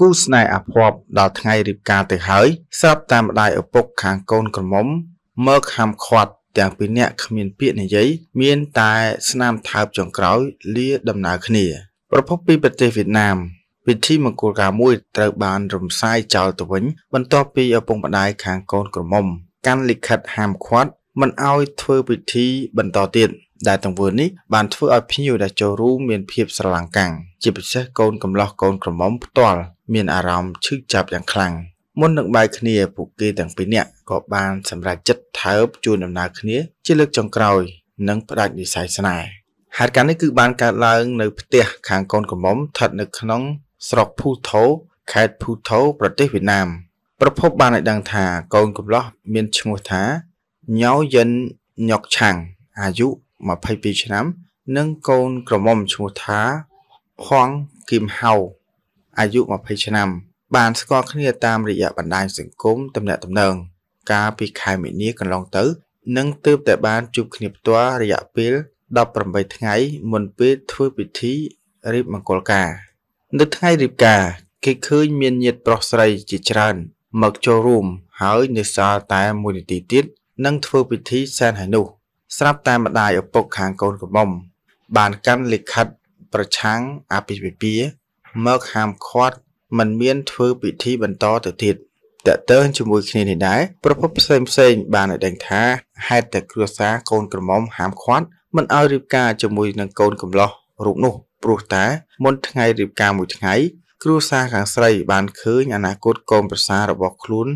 គូស្នេហ៍អភ័ព្វដល់ថ្ងៃរៀបការទៅហើយស្រាប់តែម្ដាយឪពុកខាងកូនក្រមុំមើកហាំខាត់ទាំងពីរនាក់គ្មានពាក្យនិយាយមានតែស្នាមថើបចុងក្រោយលាដំណើរគ្នាប្រភពពីប្រទេសវៀតណាមពិធីមង្គលការមួយត្រូវបានរំសាយចោលទៅវិញ បន្ទាប់ពីឪពុកម្ដាយខាងកូនក្រមុំកាន់លិខិតហាមឃាត់មិនឲ្យធ្វើពិធីបន្តទៀត ដែលទង្វើនេះបានធ្វើឲ្យភ្ញៀវដែលចូលរួមមានភាពស្រឡាងកាំងជាពិសេសកូនកំលោះកូនក្រមុំផ្ទាល់មានអារម្មណ៍ឈឺចាប់យ៉ាងខ្លាំងមុននឹងបែកគ្នាពួកគេទាំងពីរនាក់ក៏បានសម្រេចចិត្តថើបជួនដំណើរគ្នាជាលើកចុងក្រោយនិងផ្ដាច់និស័យស្នេហ៍ហេតុការណ៍នេះគឺបានកើតឡើងនៅផ្ទះខាងកូនកំមុំស្ថិតនៅក្នុងស្រុកភូថូខេត្តភូថូប្រទេសវៀតណាម ប្រភពបានឲ្យដឹងថាកូនកំលោះមានឈ្មោះថាញ៉ៅយិនញុកឆាំងអាយុ22ឆ្នាំ និងកូនក្រមុំឈ្មោះថាហងគឹមហៅអាយុ20ឆ្នាំ បានស្គាល់គ្នាតាមរយៈបណ្ដាញសង្គមទំនាក់ទំនងកាលពីខែមីនាកន្លងទៅនឹងទើបតែបានជួបគ្នាផ្ទាល់រយៈពេល18ថ្ងៃមុនពេលធ្វើពិធីរៀបមង្គលការ នៅថ្ងៃរៀបការ គេឃើញមានញាតិប្រុសស្រីជាច្រើន មកចូលរួមហើយនៅសល់តែមួយនាទីទៀតនឹងធ្វើពិធីសែនហើយនោះ ស្រាប់តែម្ដាយឪពុកខាងកូនកំមុំបានកាន់លិខិតប្រឆាំងអាពាហ៍ពិពាហ៍មកហាមឃាត់មិនមានធ្វើពិធីបន្តទៅទៀតតើតើជាមួយគ្នានេះដែរប្រពន្ធផ្សេងផ្សេងបានឲ្យដឹងថាហេតុតែគ្រួសារកូនក្រមុំហាមឃាត់មិនឲ្យរៀបការជាមួយនឹងកូនកំលោះរូបនោះ ព្រោះតែមុនថ្ងៃរៀបការមួយថ្ងៃគ្រួសារខាងស្រី បានឃើញអនាគតកូនប្រសាររបស់ខ្លួន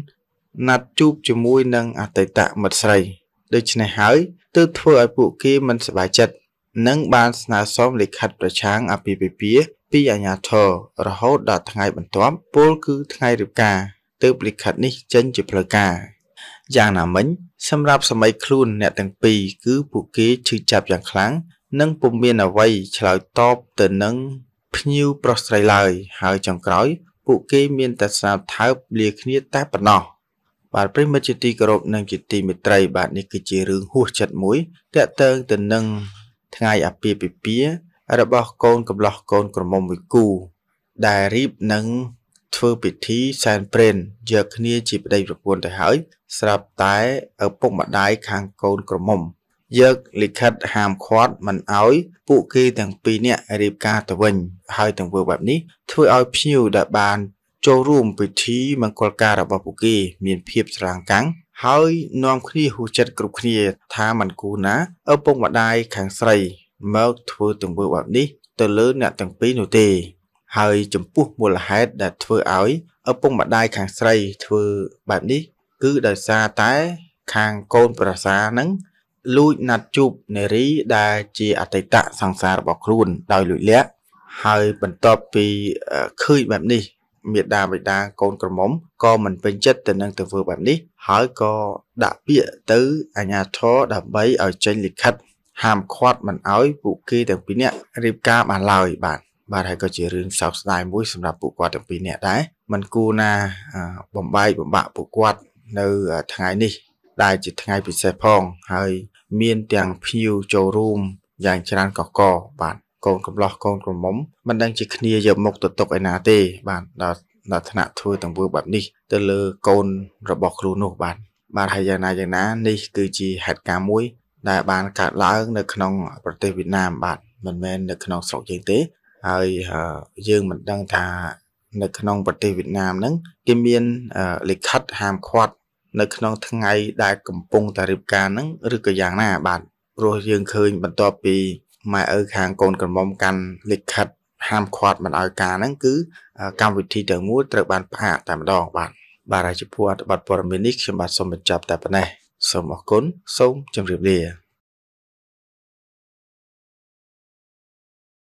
ណាត់ជួបជាមួយនឹងអតីតមិត្តស្រីដូច្នេះហើយទើបធ្វើឲ្យពួកគេមិនសប្បាយចិត្តនិងបានស្នើសុំលិខិតប្រឆាំងអាពាហ៍ពិពាហ៍ពីអាជ្ញាធររហូតដល់ថ្ងៃបន្ទាប់ពលគឺថ្ងៃរៀបការទើបលិខិតនេះចេញជាផ្លូវការយ៉ាងណាមិញសម្រាប់សម័យខ្លួនអ្នកទាំងពីរគឺពួកគេឈឺចាប់យ៉ាងខ្លាំងនិងពុំមានអ្វីឆ្លើយតបទៅនឹងភ្ញៀវប្រុសស្រីឡើយហើយចុងក្រោយ ពួកគេមានតែស្រាបថើបលាគ្នាតែប៉ុណ្ណោះបាទប្រិមិត្តជាទីគោរពនិងជាទីមេត្រីបាទនេះគឺជារឿងហួសចិត្តមួយតាក់ទងទៅនឹងថ្ងៃអាពាហ៍ពិពាហ៍របស់កូនកំលោះកូនក្រមុំវិគូដែលរៀបនឹងធ្វើពិធីសែនព្រេនយកគ្នាជាប្តីប្រពន្ធទៅហើយ ស្រាប់តែឪពុកម្ដាយខាងកូនក្រមុំយកលិខិតហាមឃាត់មិនអោយពួកគេទាំងពីរនាក់រៀបការទៅវិញ ហើយទាំងធ្វើបែបនេះធ្វើឲ្យភ្ញៀវដែលបាន ចូលរួមពិធីមង្គលការរបស់ពួកគេមានភាពស្រាងកាំងហើយនាំគ្នាហួសចិត្តគ្រប់គ្នា ថាមិនគូណាឪពុកម្ដាយខាងស្រីមកធ្វើទង្វើបែបនេះទៅលើអ្នកទាំងពីរនោះទេ ហើយ ចំពោះមូលហេតុដែលធ្វើឲ្យឪពុកម្ដាយខាងស្រីធ្វើបែបនេះគឺដោយសារតែខាងកូនប្រសានឹងលួចណាត់ជប់នារីដែលជាអតីតសង្សាររបស់ខ្លួនដោយលួចលាក់ហើយបន្ទាប់ពីឃើញបែបនេះមេដាបិតាកូនក្រមុំក៏មិនពេញចិត្តទៅនឹងទង្វើបែបនេះហើយក៏ដាក់ពាក្យទៅអាជ្ញាធរដើម្បីឲ្យចេញលិខិតហាមឃាត់មិនអោយពួកគេទាំងពីរនាក់រៀបការបានឡើយបាទបាទហើយក៏ជារឿងសោកស្ដាយមួយសម្រាប់ពួកគាត់ទាំងពីរនាក់ដែរមិនគួរណាបំបែកបំបាក់ពួកគាត់នៅថ្ងៃនេះដែលជាថ្ងៃពិសេសផងហើយមានទាំងភៀវចូលរួមយ៉ាងច្រើនកកកបាទកូនកំឡោះកូនក្រមុំមិនដឹងជាគ្នាយកមុខទៅຕົកឯណាទេ បាទដល់ដល់ថ្នាក់ធ្វើទាំងធ្វើបែបនេះ ទៅលើកូនរបស់គ្រូនោះបាទបាទហើយយ៉ាងណាយ៉ាងណា នេះ គឺជាហេតុការណ៍មួយដែលបានកើតឡើងនៅក្នុងប្រទេសវៀតណាម បាទមិនមែននៅក្នុងស្រុកយើងទេហើយយើងមិនដឹងថានៅក្នុងប្រទេសវៀតណាមហ្នឹងគេមានលិខិតហាមឃាត់នៅក្នុងថ្ងៃដែលកំពុងតែរៀបការហ្នឹងឬក៏យ៉ាងណា បាទព្រោះយើងឃើញបន្ទាប់ពីម៉ែឪខាងកូនក្រមុំកាន់លិខិតហាមឃាត់មិនឲ្យការហ្នឹងគឺកម្មវិធីទាំងមូលត្រូវបានផ្អាកតែម្ដងបាទបាទហើយចំពោះអត្ថបទព័ត៌មាននេះខ្ញុំបាទសូមបញ្ចប់តែប៉ុណ្ណេះសូមអរគុណសូមជម្រាបលា